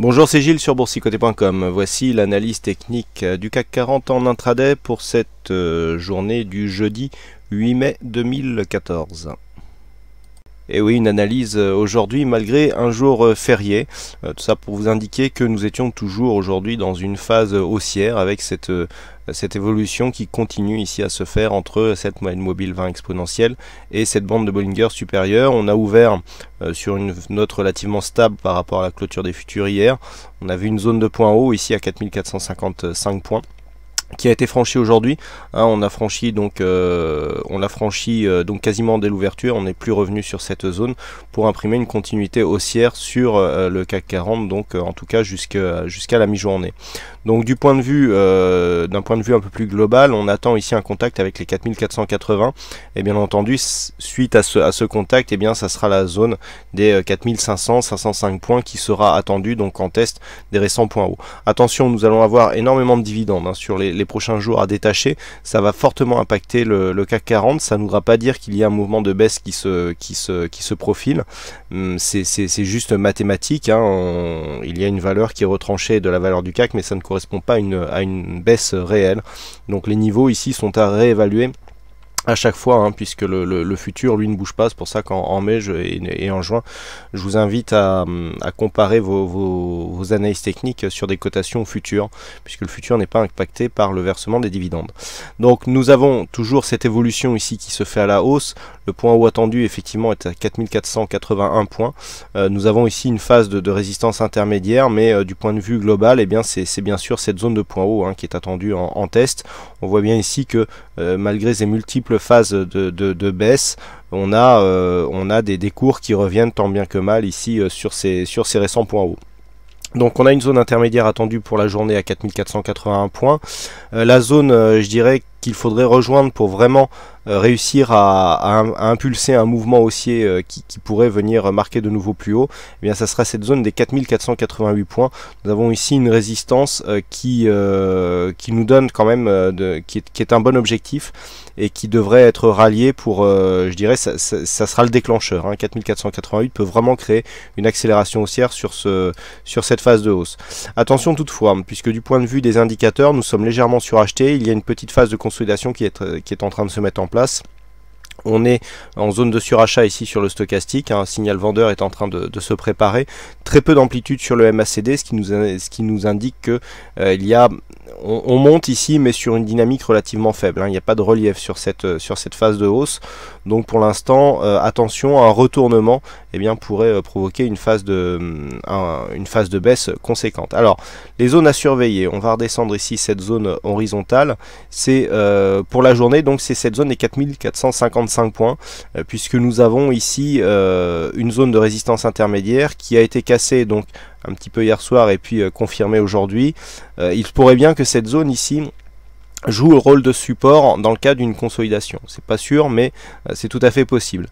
Bonjour, c'est Gilles sur boursicoté.com. Voici l'analyse technique euh, du CAC 40 en intraday pour cette euh, journée du jeudi 8 mai 2014. Et oui, une analyse euh, aujourd'hui malgré un jour euh, férié. Euh, tout ça pour vous indiquer que nous étions toujours aujourd'hui dans une phase haussière avec cette cette évolution qui continue ici à se faire entre cette moyenne mobile 20 exponentielle et cette bande de Bollinger supérieure. On a ouvert sur une note relativement stable par rapport à la clôture des futurs hier. On a vu une zone de points haut ici à 4455 points qui a été franchi aujourd'hui. Hein, on a franchi donc euh, on l'a franchi euh, donc quasiment dès l'ouverture. On n'est plus revenu sur cette zone pour imprimer une continuité haussière sur euh, le CAC 40, donc en tout cas jusqu'à la mi-journée. Donc du point de vue, euh, d'un point de vue un peu plus global, on attend ici un contact avec les 4480. Et bien entendu, suite à ce, à ce contact, et eh bien ça sera la zone des 4500, euh, 505 points qui sera attendue, donc en test des récents points hauts. Attention, nous allons avoir énormément de dividendes hein, sur les, prochains jours à détacher. Ça va fortement impacter le, CAC 40. Ça ne voudra pas dire qu'il y a un mouvement de baisse qui se, qui se, qui se profile. Hum, c'est juste mathématique. Hein. il y a une valeur qui est retranchée de la valeur du CAC, mais ça ne correspond pas à une, à une baisse réelle. Donc les niveaux ici sont à réévaluer à chaque fois, hein, puisque le, futur, lui, ne bouge pas. C'est pour ça qu'en mai et, en juin, je vous invite à, comparer vos, analyses techniques sur des cotations futures, puisque le futur n'est pas impacté par le versement des dividendes. Donc nous avons toujours cette évolution ici qui se fait à la hausse. Le point haut attendu, effectivement, est à 4481 points. Euh, nous avons ici une phase de, résistance intermédiaire, mais euh, du point de vue global, et eh bien c'est bien sûr cette zone de point haut hein, qui est attendue en, test. On voit bien ici que euh, malgré ces multiples phase de, baisse, on a, euh, on a des, cours qui reviennent tant bien que mal ici euh, sur, ces, sur ces récents points hauts. Donc on a une zone intermédiaire attendue pour la journée à 4481 points. Euh, la zone, je dirais, qu'il faudrait rejoindre pour vraiment euh, réussir à, impulser un mouvement haussier euh, qui, pourrait venir marquer de nouveau plus haut, et eh bien ça sera cette zone des 4488 points. Nous avons ici une résistance euh, qui, qui nous donne quand même, qui, est, un bon objectif et qui devrait être rallié pour, je dirais, ça, sera le déclencheur. 4488 hein. peut vraiment créer une accélération haussière sur, ce, sur cette phase de hausse. Attention toutefois, puisque du point de vue des indicateurs, nous sommes légèrement surachetés, il y a une petite phase de qui est, euh, qui est en train de se mettre en place. On est en zone de surachat ici sur le stochastique, un hein. signal vendeur est en train de, se préparer. Très peu d'amplitude sur le MACD, ce qui nous, ce qui nous indique qu'il euh, il y a on, monte ici, mais sur une dynamique relativement faible. Hein. Il n'y a pas de relief sur cette, euh, sur cette phase de hausse. Donc pour l'instant, euh, attention, un retournement eh bien, pourrait euh, provoquer une phase, de, mm, une phase de baisse conséquente. Alors, les zones à surveiller, on va redescendre ici cette zone horizontale. C'est pour la journée, donc c'est cette zone des 4455 points, puisque nous avons ici une zone de résistance intermédiaire qui a été cassée donc un petit peu hier soir et puis euh, confirmé aujourd'hui. Euh, il pourrait bien que cette zone ici joue le rôle de support dans le cas d'une consolidation. C'est pas sûr, mais euh, c'est tout à fait possible.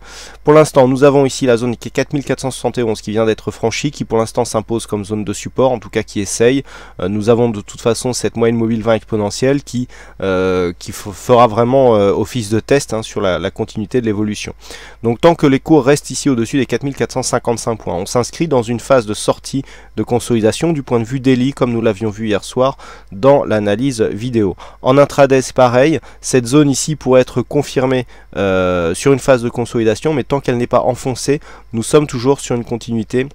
Pour l'instant, nous avons ici la zone qui est 4471 qui vient d'être franchie, qui pour l'instant s'impose comme zone de support, en tout cas qui essaye. Euh, nous avons de toute façon cette moyenne mobile 20 exponentielle qui, euh, qui fera vraiment office de test hein, sur la, continuité de l'évolution. Donc tant que les cours restent ici au-dessus des 4455 points, on s'inscrit dans une phase de sortie de consolidation du point de vue daily, comme nous l'avions vu hier soir dans l'analyse vidéo. En intraday, c'est pareil. Cette zone ici pourrait être confirmée euh, sur une phase de consolidation, mais tant qu'elle n'est pas enfoncée, nous sommes toujours sur une continuité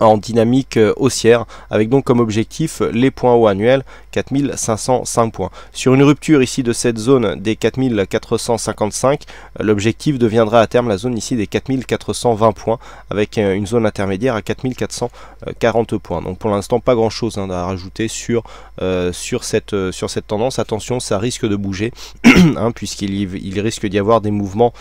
en dynamique euh, haussière avec donc comme objectif les points hauts annuels 4505 points. Sur une rupture ici de cette zone des 4455, euh, l'objectif deviendra à terme la zone ici des 4420 points avec euh, une zone intermédiaire à 4440 points. Donc pour l'instant pas grand chose hein, à rajouter sur, sur, cette, sur cette tendance. Attention ça risque de bouger hein, puisqu'il il risque d'y avoir des mouvements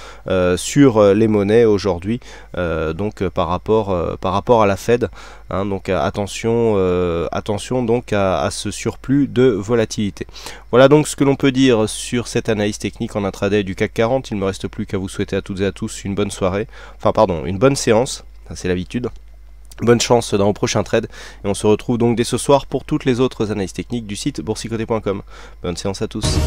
sur les monnaies aujourd'hui donc par rapport, par rapport à la Fed Hein, donc euh, attention, euh, attention donc à, ce surplus de volatilité. Voilà donc ce que l'on peut dire sur cette analyse technique en intraday du CAC 40. Il me reste plus qu'à vous souhaiter à toutes et à tous une bonne soirée, enfin pardon, une bonne séance, c'est l'habitude. Bonne chance dans vos prochains trades et on se retrouve donc dès ce soir pour toutes les autres analyses techniques du site boursicoté.com. Bonne séance à tous.